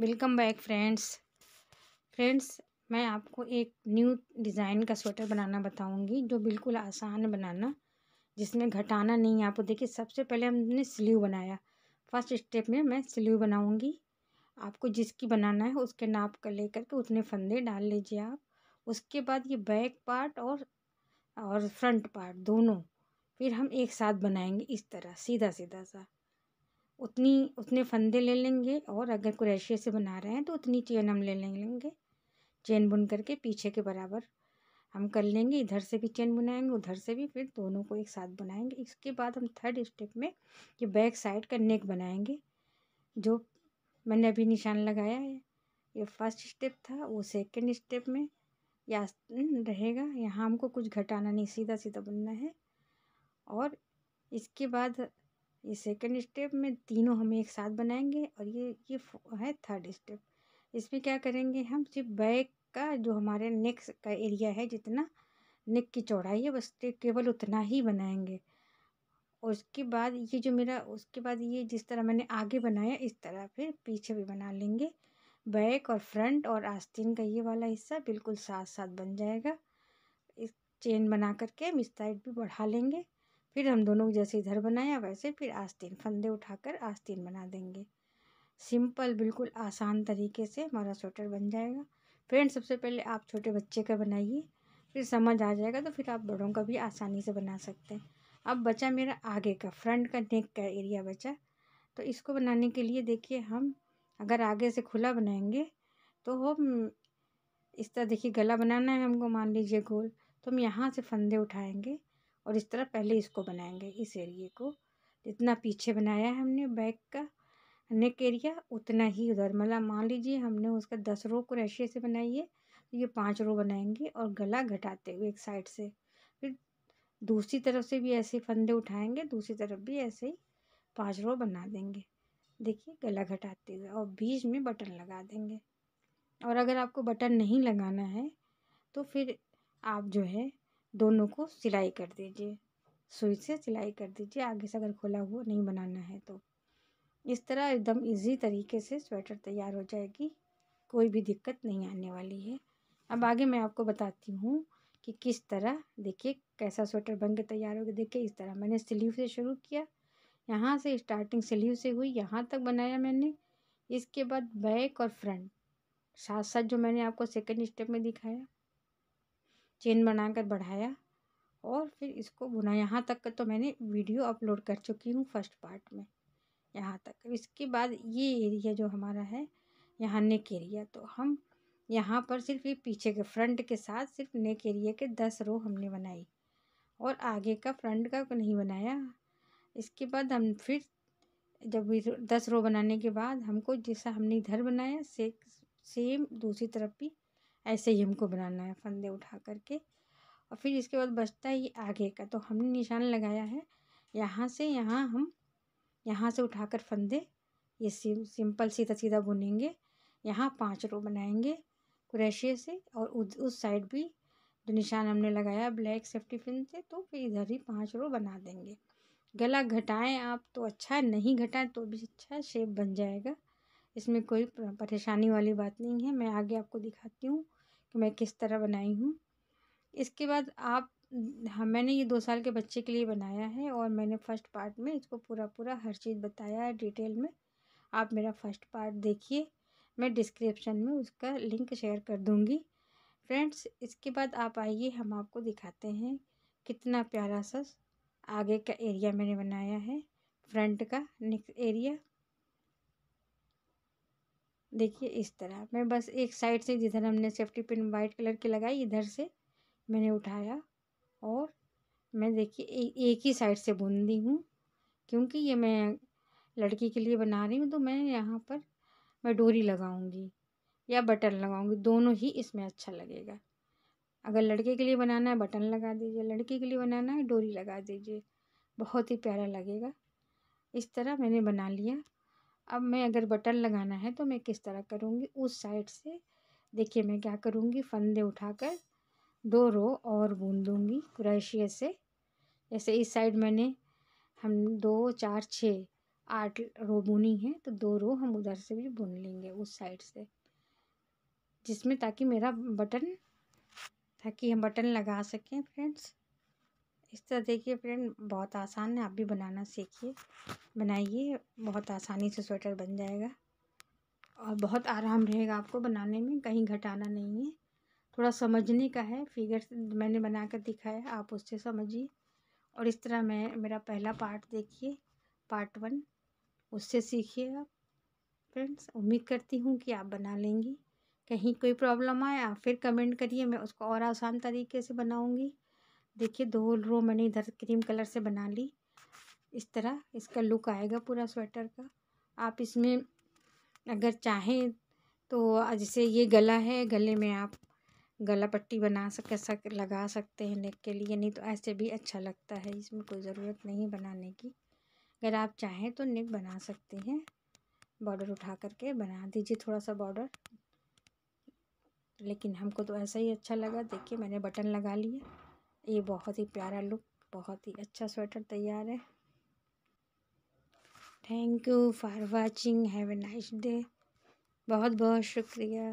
welcome back friends friends मैं आपको एक न्यू डिज़ाइन का स्वेटर बनाना बताऊंगी जो बिल्कुल आसान है बनाना जिसमें घटाना नहीं है आपको देखिए सबसे पहले हमने स्लीव बनाया फर्स्ट स्टेप में मैं स्लीव बनाऊंगी आपको जिसकी बनाना है उसके नाप कर ले करके उतने फंदे डाल लीजिए आप उसके बाद ये बैक पार्ट और और फ्रंट पार्ट दोनों फिर हम एक साथ बनाएंगे इस तरह सीधा सीधा सा उतनी उतने फंदे ले लेंगे और अगर कुरैशिया से बना रहे हैं तो उतनी चेन हम ले लेंगे चेन बुन करके पीछे के बराबर हम कर लेंगे इधर से भी चेन बुनाएंगे उधर से भी फिर दोनों को एक साथ बनाएंगे इसके बाद हम थर्ड स्टेप में ये बैक साइड का नेक बनाएंगे जो मैंने अभी निशान लगाया है ये फर्स्ट स्टेप था वो सेकंड स्टेप में या रहेगा यहाँ हमको कुछ घटाना नहीं सीधा सीधा बुनना है और इसके बाद ये सेकंड स्टेप में तीनों हम एक साथ बनाएंगे और ये ये है थर्ड स्टेप इसमें क्या करेंगे हम सिर्फ बैक का जो हमारे नेक का एरिया है जितना नेक की चौड़ाई है बस केवल उतना ही बनाएंगे और उसके बाद ये जो मेरा उसके बाद ये जिस तरह मैंने आगे बनाया इस तरह फिर पीछे भी बना लेंगे बैक और फ्रंट और आस्तीन का ये वाला हिस्सा बिल्कुल साथ साथ बन जाएगा इस चेन बना करके हम इस साइड भी बढ़ा लेंगे फिर हम दोनों जैसे इधर बनाया वैसे फिर आस्तीन फंदे उठाकर आस्तीन बना देंगे सिंपल बिल्कुल आसान तरीके से हमारा स्वेटर बन जाएगा फ्रेंड सबसे पहले आप छोटे बच्चे का बनाइए फिर समझ आ जाएगा तो फिर आप बड़ों का भी आसानी से बना सकते हैं अब बचा मेरा आगे का फ्रंट का नेक का एरिया बचा तो इसको बनाने के लिए देखिए हम अगर आगे से खुला बनाएंगे तो हम इस तरह देखिए गला बनाना है हमको मान लीजिए गोल तो हम यहाँ से फंदे उठाएंगे और इस तरह पहले इसको बनाएंगे इस एरिए को जितना पीछे बनाया है हमने बैक का नेक एरिया उतना ही उधर मतलब मान लीजिए हमने उसका दस रो को रेशे से बनाई है तो ये पाँच रो बनाएंगे और गला घटाते हुए एक साइड से फिर दूसरी तरफ से भी ऐसे फंदे उठाएंगे दूसरी तरफ भी ऐसे ही पाँच रो बना देंगे देखिए गला घटाते हुए और बीच में बटन लगा देंगे और अगर आपको बटन नहीं लगाना है तो फिर आप जो है दोनों को सिलाई कर दीजिए सुई से सिलाई कर दीजिए आगे से अगर खुला हुआ नहीं बनाना है तो इस तरह एकदम इजी तरीके से स्वेटर तैयार हो जाएगी कोई भी दिक्कत नहीं आने वाली है अब आगे मैं आपको बताती हूँ कि किस तरह देखिए कैसा स्वेटर बन के तैयार हो गया देखिए इस तरह मैंने स्लीव से शुरू किया यहाँ से स्टार्टिंग स्लीव से हुई यहाँ तक बनाया मैंने इसके बाद बैक और फ्रंट साथ साथ जो मैंने आपको सेकंड स्टेप में दिखाया चेन बनाकर बढ़ाया और फिर इसको बुना यहाँ तक तो मैंने वीडियो अपलोड कर चुकी हूँ फर्स्ट पार्ट में यहाँ तक इसके बाद ये एरिया जो हमारा है यहाँ नेक एरिया तो हम यहाँ पर सिर्फ ये पीछे के फ्रंट के साथ सिर्फ नेक एरिया के दस रो हमने बनाई और आगे का फ्रंट का नहीं बनाया इसके बाद हम फिर जब दस रो बनाने के बाद हमको जैसा हमने इधर बनाया से सेम दूसरी तरफ भी ऐसे ही हमको बनाना है फंदे उठा करके और फिर इसके बाद बचता है ये आगे का तो हमने निशान लगाया है यहाँ से यहाँ हम यहाँ से उठाकर फंदे ये सिम सिंपल सीधा सीधा बुनेंगे यहाँ पांच रो बनाएंगे क्रेशिये से और उद, उस साइड भी जो निशान हमने लगाया ब्लैक सेफ्टी पिन से तो फिर इधर ही पांच रो बना देंगे गला घटाएं आप तो अच्छा नहीं घटाएं तो भी अच्छा शेप बन जाएगा इसमें कोई परेशानी वाली बात नहीं है मैं आगे आपको दिखाती हूँ कि मैं किस तरह बनाई हूँ इसके बाद आप हाँ मैंने ये दो साल के बच्चे के लिए बनाया है और मैंने फ़र्स्ट पार्ट में इसको पूरा पूरा हर चीज़ बताया है डिटेल में आप मेरा फ़र्स्ट पार्ट देखिए मैं डिस्क्रिप्शन में उसका लिंक शेयर कर दूँगी फ्रेंड्स इसके बाद आप आइए हम आपको दिखाते हैं कितना प्यारा सा आगे का एरिया मैंने बनाया है फ्रंट का नेक्स्ट एरिया देखिए इस तरह मैं बस एक साइड से जिधर हमने सेफ्टी पिन वाइट कलर की लगाई इधर से मैंने उठाया और मैं देखिए एक ही साइड से बुन दी हूँ क्योंकि ये मैं लड़की के लिए बना रही हूँ तो मैं यहाँ पर मैं डोरी लगाऊंगी या बटन लगाऊंगी दोनों ही इसमें अच्छा लगेगा अगर लड़के के लिए बनाना है बटन लगा दीजिए लड़की के लिए बनाना है डोरी लगा दीजिए बहुत ही प्यारा लगेगा इस तरह मैंने बना लिया अब मैं अगर बटन लगाना है तो मैं किस तरह करूँगी उस साइड से देखिए मैं क्या करूँगी फंदे उठाकर दो रो और बुन दूँगी क्रोशिया से जैसे इस साइड मैंने हम दो चार छः आठ रो बुनी है तो दो रो हम उधर से भी बुन लेंगे उस साइड से जिसमें ताकि मेरा बटन ताकि हम बटन लगा सकें फ्रेंड्स इस तरह देखिए फ्रेंड बहुत आसान है आप भी बनाना सीखिए बनाइए बहुत आसानी से स्वेटर बन जाएगा और बहुत आराम रहेगा आपको बनाने में कहीं घटाना नहीं है थोड़ा समझने का है फिगर मैंने बना कर दिखाया आप उससे समझिए और इस तरह मैं मेरा पहला पार्ट देखिए पार्ट वन उससे सीखिए आप फ्रेंड्स उम्मीद करती हूँ कि आप बना लेंगी कहीं कोई प्रॉब्लम आए आप फिर कमेंट करिए मैं उसको और आसान तरीके से बनाऊँगी देखिए दो रो मैंने इधर क्रीम कलर से बना ली इस तरह इसका लुक आएगा पूरा स्वेटर का आप इसमें अगर चाहें तो जैसे ये गला है गले में आप गला पट्टी बना सक सक लगा सकते हैं नेक के लिए नहीं तो ऐसे भी अच्छा लगता है इसमें कोई ज़रूरत नहीं बनाने की अगर आप चाहें तो नेक बना सकते हैं बॉर्डर उठा करके बना दीजिए थोड़ा सा बॉर्डर लेकिन हमको तो ऐसा ही अच्छा लगा देखिए मैंने बटन लगा लिया ये बहुत ही प्यारा लुक बहुत ही अच्छा स्वेटर तैयार है thank you for watching have a nice day बहुत बहुत शुक्रिया